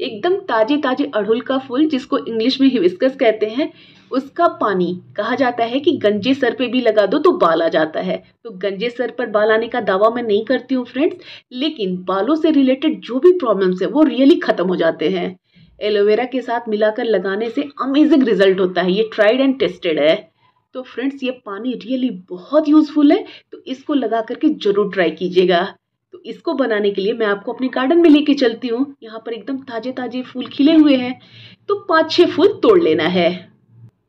एकदम ताजे ताजे अड़हुल का फूल जिसको इंग्लिश में हिविस्कस कहते हैं उसका पानी कहा जाता है कि गंजे सर पे भी लगा दो तो बाल आ जाता है तो गंजे सर पर बाल आने का दावा मैं नहीं करती हूँ फ्रेंड्स लेकिन बालों से रिलेटेड जो भी प्रॉब्लम्स है वो रियली ख़त्म हो जाते हैं एलोवेरा के साथ मिलाकर लगाने से अमेजिंग रिजल्ट होता है ये ट्राइड एंड टेस्टेड है तो फ्रेंड्स ये पानी रियली बहुत यूज़फुल है तो इसको लगा करके ज़रूर ट्राई कीजिएगा तो इसको बनाने के लिए मैं आपको अपने गार्डन में लेके चलती हूँ यहाँ पर एकदम ताजे ताजे फूल खिले हुए हैं तो पाँच छः फूल तोड़ लेना है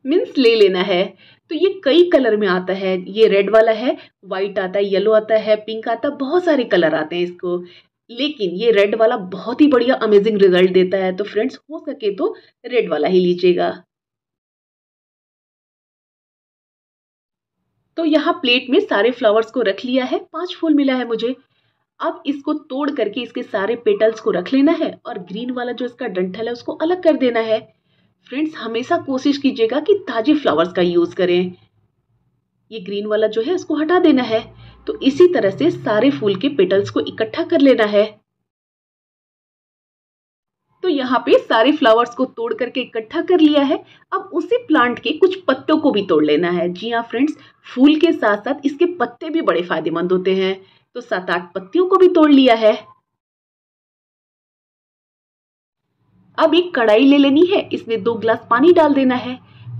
मीन्स ले लेना है तो ये कई कलर में आता है ये रेड वाला है वाइट आता है येलो आता है पिंक आता है बहुत सारे कलर आते हैं इसको लेकिन ये रेड वाला बहुत ही बढ़िया अमेजिंग रिजल्ट देता है तो फ्रेंड्स हो सके तो रेड वाला ही लीजिएगा तो यहाँ प्लेट में सारे फ्लावर्स को रख लिया है पांच फूल मिला है मुझे अब इसको तोड़ करके इसके सारे पेटल्स को रख लेना है और ग्रीन वाला जो इसका डंठल है उसको अलग कर देना है फ्रेंड्स हमेशा कोशिश कीजिएगा कि ताजे फ्लावर्स का यूज़ करें ये ग्रीन वाला जो है उसको हटा देना है तो इसी तरह से सारे फूल के पेटल्स को इकट्ठा कर लेना है तो यहाँ पे सारे फ्लावर्स को तोड़ करके इकट्ठा कर लिया है अब उसी प्लांट के कुछ पत्तों को भी तोड़ लेना है जी हाँ फ्रेंड्स फूल के साथ साथ इसके पत्ते भी बड़े फायदेमंद होते हैं तो सात आठ पत्तियों को भी तोड़ लिया है अब एक कढ़ाई ले लेनी है इसमें दो ग्लास पानी डाल देना है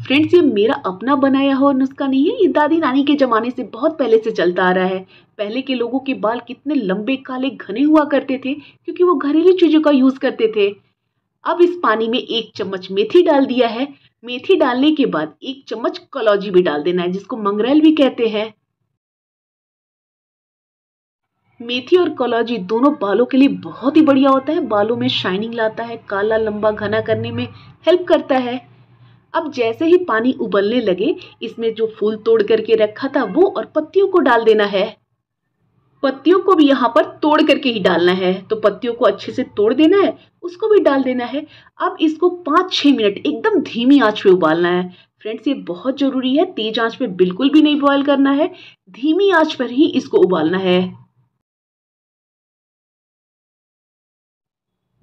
फ्रेंड्स ये मेरा अपना बनाया हुआ नुस्खा नहीं है ये दादी नानी के ज़माने से बहुत पहले से चलता आ रहा है पहले के लोगों के बाल कितने लंबे काले घने हुआ करते थे क्योंकि वो घरेलू चीज़ों का यूज़ करते थे अब इस पानी में एक चम्मच मेथी डाल दिया है मेथी डालने के बाद एक चम्मच कलौजी भी डाल देना है जिसको मंगरेल भी कहते हैं मेथी और कलौजी दोनों बालों के लिए बहुत ही बढ़िया होता है बालों में शाइनिंग लाता है काला लंबा घना करने में हेल्प करता है अब जैसे ही पानी उबलने लगे इसमें जो फूल तोड़ करके रखा था वो और पत्तियों को डाल देना है पत्तियों को भी यहाँ पर तोड़ करके ही डालना है तो पत्तियों को अच्छे से तोड़ देना है उसको भी डाल देना है अब इसको पाँच छः मिनट एकदम धीमी आंच पे उबालना है फ्रेंड्स ये बहुत ज़रूरी है तेज आंच पे बिल्कुल भी नहीं बॉयल करना है धीमी आंच पर ही इसको उबालना है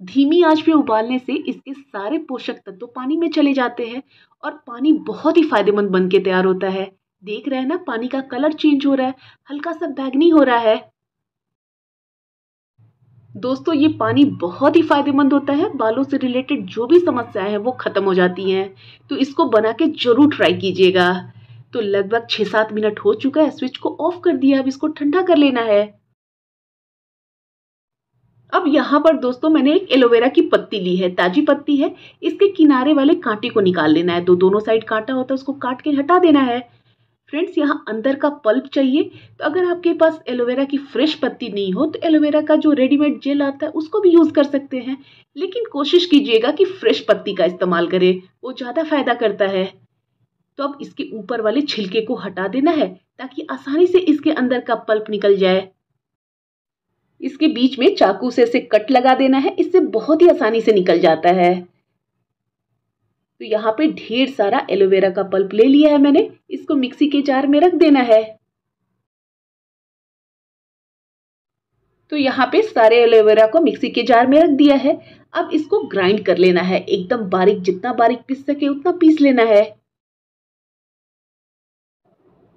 धीमी आंच पे उबालने से इसके सारे पोषक तत्व पानी में चले जाते हैं और पानी बहुत ही फायदेमंद बन के तैयार होता है देख रहे हैं ना पानी का कलर चेंज हो रहा है हल्का सा बैगनी हो रहा है दोस्तों ये पानी बहुत ही फायदेमंद होता है बालों से रिलेटेड जो भी समस्याएं हैं वो खत्म हो जाती हैं तो इसको बना के जरूर ट्राई कीजिएगा तो लगभग छः सात मिनट हो चुका है स्विच को ऑफ कर दिया अब इसको ठंडा कर लेना है अब यहाँ पर दोस्तों मैंने एक एलोवेरा की पत्ती ली है ताजी पत्ती है इसके किनारे वाले कांटे को निकाल लेना है तो दोनों साइड कांटा होता है उसको काट के हटा देना है फ्रेंड्स यहाँ अंदर का पल्प चाहिए तो अगर आपके पास एलोवेरा की फ्रेश पत्ती नहीं हो तो एलोवेरा का जो रेडीमेड जेल आता है उसको भी यूज़ कर सकते हैं लेकिन कोशिश कीजिएगा कि फ्रेश पत्ती का इस्तेमाल करें वो ज़्यादा फायदा करता है तो अब इसके ऊपर वाले छिलके को हटा देना है ताकि आसानी से इसके अंदर का पल्प निकल जाए इसके बीच में चाकू से इसे कट लगा देना है इससे बहुत ही आसानी से निकल जाता है तो यहाँ पे ढेर सारा एलोवेरा का पल्प ले लिया है मैंने इसको मिक्सी के जार में रख देना है तो यहाँ पे सारे एलोवेरा को मिक्सी के जार में रख दिया है अब इसको ग्राइंड कर लेना है एकदम बारीक जितना बारीक पीस सके उतना पीस लेना है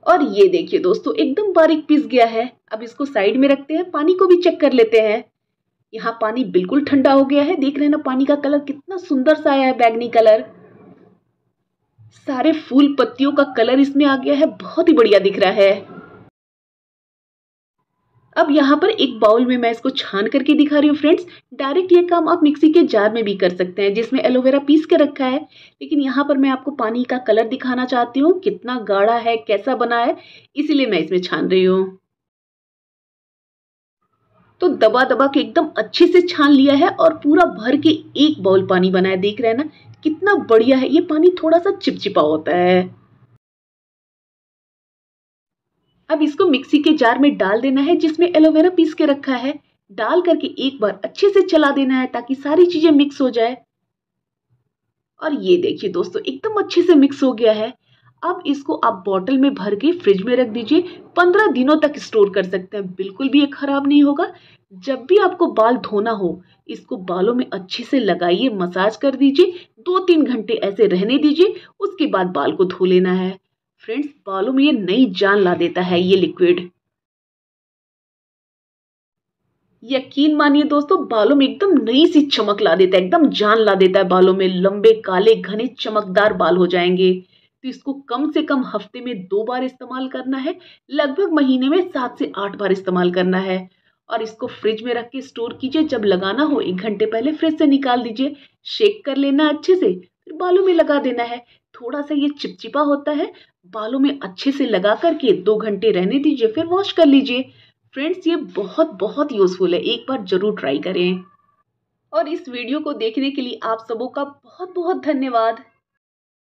और ये देखिए दोस्तों एकदम बारीक पिस गया है अब इसको साइड में रखते हैं पानी को भी चेक कर लेते हैं यहाँ पानी बिल्कुल ठंडा हो गया है देख रहे हैं ना पानी का कलर कितना सुंदर सा आया है बैगनी कलर सारे फूल पत्तियों का कलर इसमें आ गया है बहुत ही बढ़िया दिख रहा है अब यहाँ पर एक बाउल में मैं इसको छान करके दिखा रही हूँ फ्रेंड्स डायरेक्ट ये काम आप मिक्सी के जार में भी कर सकते हैं जिसमें एलोवेरा पीस के रखा है लेकिन यहाँ पर मैं आपको पानी का कलर दिखाना चाहती हूँ कितना गाढ़ा है कैसा बना है इसीलिए मैं इसमें छान रही हूँ तो दबा दबा के एकदम अच्छे से छान लिया है और पूरा भर के एक बाउल पानी बनाया देख रहे हैं ना कितना बढ़िया है ये पानी थोड़ा सा चिपचिपा होता है अब इसको मिक्सी के जार में डाल देना है जिसमें एलोवेरा पीस के रखा है डाल करके एक बार अच्छे से चला देना है ताकि सारी चीजें मिक्स हो जाए और ये देखिए दोस्तों एकदम अच्छे से मिक्स हो गया है अब इसको आप बॉटल में भर के फ्रिज में रख दीजिए पंद्रह दिनों तक स्टोर कर सकते हैं बिल्कुल भी ये खराब नहीं होगा जब भी आपको बाल धोना हो इसको बालों में अच्छे से लगाइए मसाज कर दीजिए दो तीन घंटे ऐसे रहने दीजिए उसके बाद बाल को धो लेना है फ्रेंड्स बालों में ये नई जान ला देता है ये लिक्विड यकीन मानिए दोस्तों बालों में एकदम नई सी चमक ला देता है एकदम जान ला देता है बालों में लंबे काले घने चमकदार बाल हो जाएंगे तो इसको कम से कम हफ्ते में दो बार इस्तेमाल करना है लगभग महीने में सात से आठ बार इस्तेमाल करना है और इसको फ्रिज में रख के स्टोर कीजिए जब लगाना हो एक घंटे पहले फ्रिज से निकाल दीजिए शेक कर लेना अच्छे से फिर बालों में लगा देना है थोड़ा सा ये चिपचिपा होता है बालों में अच्छे से लगा करके दो घंटे रहने दीजिए फिर वॉश कर लीजिए फ्रेंड्स ये बहुत बहुत यूज़फुल है एक बार ज़रूर ट्राई करें और इस वीडियो को देखने के लिए आप सबों का बहुत बहुत धन्यवाद